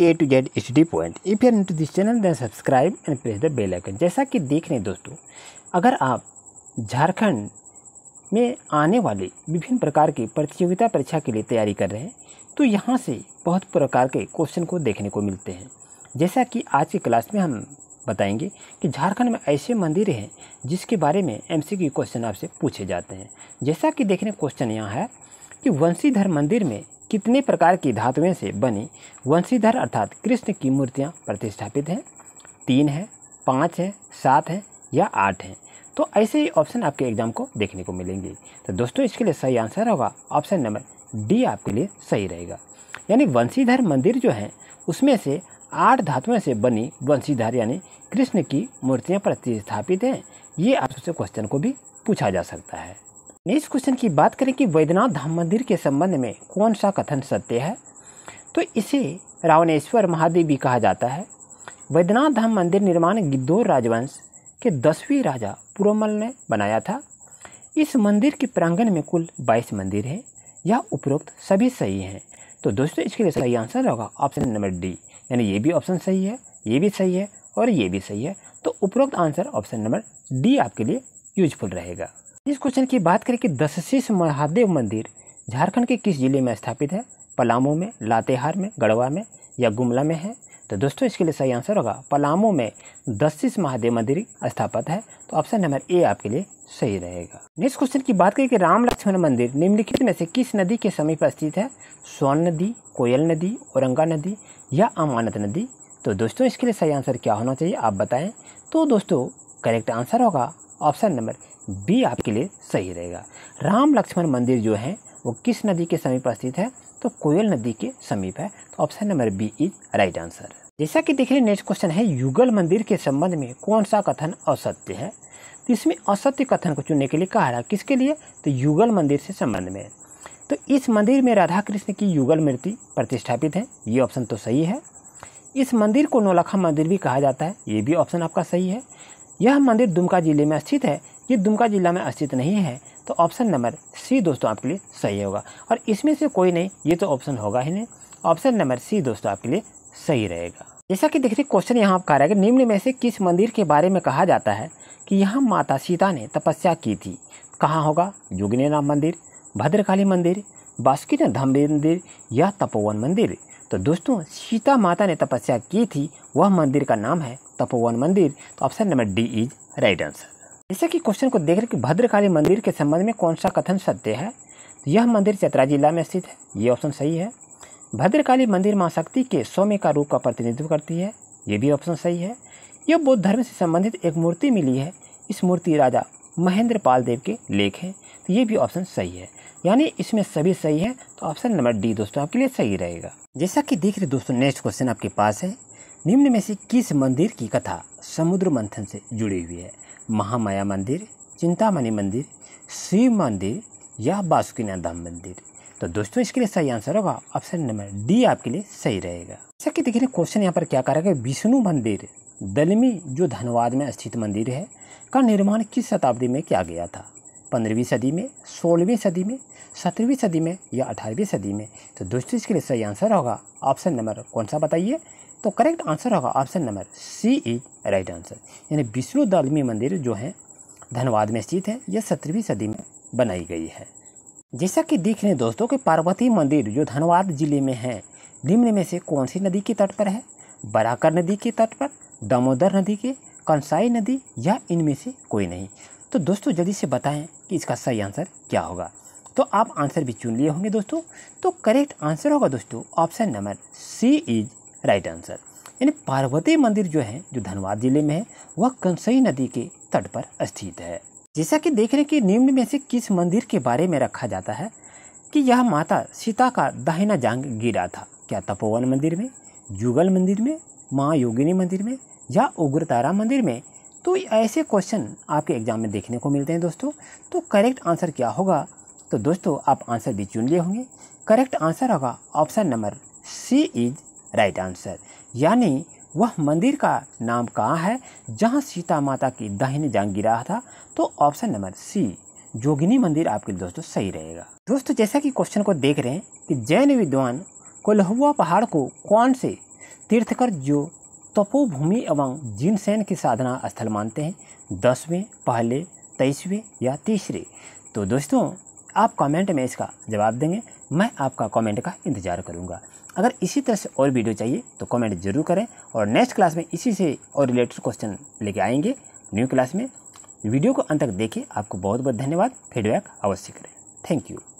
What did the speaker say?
A to Z H D point if you to this channel then subscribe and press the bell icon जैसा कि देख रहे हैं दोस्तों अगर आप झारखंड में आने वाले विभिन्न प्रकार की प्रतियोगिता परीक्षा के लिए तैयारी कर रहे हैं तो यहाँ से बहुत प्रकार के क्वेश्चन को देखने को मिलते हैं जैसा कि आज की क्लास में हम बताएंगे कि झारखंड में ऐसे मंदिर हैं जिसके बारे में एमसीक्यू क्वेश्चन आपसे पूछे जाते हैं जैसा कि देखने क्वेश्चन यहाँ है कि वंशीधर मंदिर में कितने प्रकार की धातुएं से बनी वंशीधर अर्थात कृष्ण की मूर्तियां प्रतिष्ठापित हैं तीन है पाँच है सात है या आठ हैं तो ऐसे ही ऑप्शन आपके एग्जाम को देखने को मिलेंगे तो दोस्तों इसके लिए सही आंसर होगा ऑप्शन नंबर डी आपके लिए सही रहेगा यानी वंशीधर मंदिर जो है उसमें से आठ धातुओं से बनी वंशीधर यानी कृष्ण की मूर्तियाँ प्रतिस्थापित हैं ये आपसे क्वेश्चन को भी पूछा जा सकता है नेक्स्ट क्वेश्चन की बात करें कि वैद्यनाथ धाम मंदिर के संबंध में कौन सा कथन सत्य है तो इसे रावणेश्वर महादेव भी कहा जाता है वैद्यनाथ धाम मंदिर निर्माण गिद्धौर राजवंश के दसवीं राजा पुरोमल ने बनाया था इस मंदिर के प्रांगण में कुल 22 मंदिर हैं यह उपरोक्त सभी सही हैं तो दोस्तों इसके लिए सही आंसर होगा ऑप्शन नंबर डी यानी ये भी ऑप्शन सही है ये भी सही है और ये भी सही है तो उपरोक्त आंसर ऑप्शन नंबर डी आपके लिए यूजफुल रहेगा इस क्वेश्चन की बात करें कि दशशीष महादेव मंदिर झारखंड के किस ज़िले में स्थापित है पलामू में लातेहार में गढ़वा में या गुमला में है तो दोस्तों इसके लिए सही आंसर होगा पलामू में दशशीष महादेव मंदिर स्थापित है तो ऑप्शन नंबर ए आपके लिए सही रहेगा नेक्स्ट क्वेश्चन की बात करें कि राम लक्ष्मण मंदिर निम्नलिखित में से किस नदी के समीप स्थित है स्वर्ण नदी कोयल नदी औरंगा नदी या अमानत नदी तो दोस्तों इसके लिए सही आंसर क्या होना चाहिए आप बताएं तो दोस्तों करेक्ट आंसर होगा ऑप्शन नंबर बी आपके लिए सही रहेगा राम लक्ष्मण मंदिर जो है वो किस नदी के समीप स्थित है तो कोयल नदी के समीप है तो option number B is right answer जैसा कि देखिए नेक्स्ट क्वेश्चन है युगल मंदिर के संबंध में कौन सा कथन असत्य है तो इसमें असत्य कथन को चुनने के लिए कहा रहा किसके लिए तो युगल मंदिर से संबंध में तो इस मंदिर में राधा कृष्ण की युगल मूर्ति प्रतिष्ठापित है ये ऑप्शन तो सही है इस मंदिर को नौलखा मंदिर भी कहा जाता है ये भी ऑप्शन आपका सही है यह मंदिर दुमका जिले में स्थित है ये दुमका जिला में स्थित नहीं है तो ऑप्शन नंबर सी दोस्तों आपके लिए सही होगा और इसमें से कोई नहीं ये तो ऑप्शन होगा ही नहीं ऑप्शन नंबर सी दोस्तों आपके लिए सही रहेगा जैसा कि देखिए क्वेश्चन यहाँ आपका रहेगा निम्न में से किस मंदिर के बारे में कहा जाता है कि यहाँ माता सीता ने तपस्या की थी कहाँ होगा योगिनीनाथ मंदिर भद्रकाली मंदिर बासुकी धाम मंदिर या तपोवन मंदिर तो दोस्तों सीता माता ने तपस्या की थी वह मंदिर का नाम है तपोवन मंदिर तो option number D is right answer जैसे कि क्वेश्चन को देख रहे कि भद्रकाली मंदिर के संबंध में कौन सा कथन सत्य है तो यह मंदिर चतरा जिला में स्थित है ये ऑप्शन सही है भद्रकाली मंदिर माँ शक्ति के सौम्य का रूप का प्रतिनिधित्व करती है ये भी ऑप्शन सही है यह बौद्ध धर्म से संबंधित एक मूर्ति मिली है इस मूर्ति राजा महेंद्र पाल देव के लेख हैं तो ये भी ऑप्शन सही है यानी इसमें सभी सही है तो ऑप्शन नंबर डी दोस्तों आपके लिए सही रहेगा जैसा कि देख रहे दोस्तों नेक्स्ट क्वेश्चन आपके पास है निम्न में से किस मंदिर की कथा समुद्र मंथन से जुड़ी हुई है महामाया मंदिर चिंतामणि मंदिर शिव मंदिर या बासुकीनाथ धाम मंदिर तो दोस्तों इसके लिए सही आंसर होगा ऑप्शन नंबर डी आपके लिए सही रहेगा जैसा कि रहे क्वेश्चन यहाँ पर क्या करा गया विष्णु मंदिर दलमी जो धनबाद में स्थित मंदिर है का निर्माण किस शताब्दी में किया गया था पंद्रहवीं सदी में सोलहवीं सदी में सत्रहवीं सदी में या अठारहवीं सदी में तो दोस्तों इसके लिए सही आंसर होगा ऑप्शन नंबर कौन सा बताइए तो करेक्ट आंसर होगा option number C is right answer यानी विष्णु दालमी मंदिर जो है धनबाद में स्थित है यह सत्रहवीं सदी में बनाई गई है जैसा कि देख रहे हैं दोस्तों कि पार्वती मंदिर जो धनबाद जिले में है निम्न में से कौन सी नदी के तट पर है बराकर नदी के तट पर दामोदर नदी के कंसाई नदी या इनमें से कोई नहीं तो दोस्तों जल्दी से बताएं कि इसका सही आंसर क्या होगा तो आप आंसर भी चुन लिए होंगे दोस्तों तो करेक्ट आंसर होगा दोस्तों option number C is right answer यानी पार्वती मंदिर जो है जो धनबाद जिले में है वह कंसई नदी के तट पर स्थित है जैसा कि देख रहे कि निम्न में से किस मंदिर के बारे में रखा जाता है कि यह माता सीता का दाहिना जांग गिरा था क्या तपोवन मंदिर में जुगल मंदिर में माँ योगिनी मंदिर में या उग्रतारा मंदिर में तो ऐसे क्वेश्चन आपके एग्ज़ाम में देखने को मिलते हैं दोस्तों तो करेक्ट आंसर क्या होगा तो दोस्तों आप आंसर भी चुन लिए होंगे करेक्ट आंसर होगा option number C is right answer यानी वह मंदिर का नाम कहाँ है जहाँ सीता माता की दाहिनी जांग गिरा था तो ऑप्शन नंबर सी जोगिनी मंदिर आपके लिए दोस्तों सही रहेगा दोस्तों जैसा कि क्वेश्चन को देख रहे हैं कि जैन विद्वान कोलहुआ पहाड़ को कौन से तीर्थकर जो तपोभूमि एवं जिनसेन की साधना स्थल मानते हैं दसवें पहले तेईसवें या तीसरे तो दोस्तों आप कमेंट में इसका जवाब देंगे मैं आपका कमेंट का इंतज़ार करूंगा अगर इसी तरह से और वीडियो चाहिए तो कमेंट जरूर करें और नेक्स्ट क्लास में इसी से और रिलेटेड क्वेश्चन लेके आएंगे न्यू क्लास में वीडियो को अंत तक देखिए आपको बहुत बहुत धन्यवाद फीडबैक अवश्य करें थैंक यू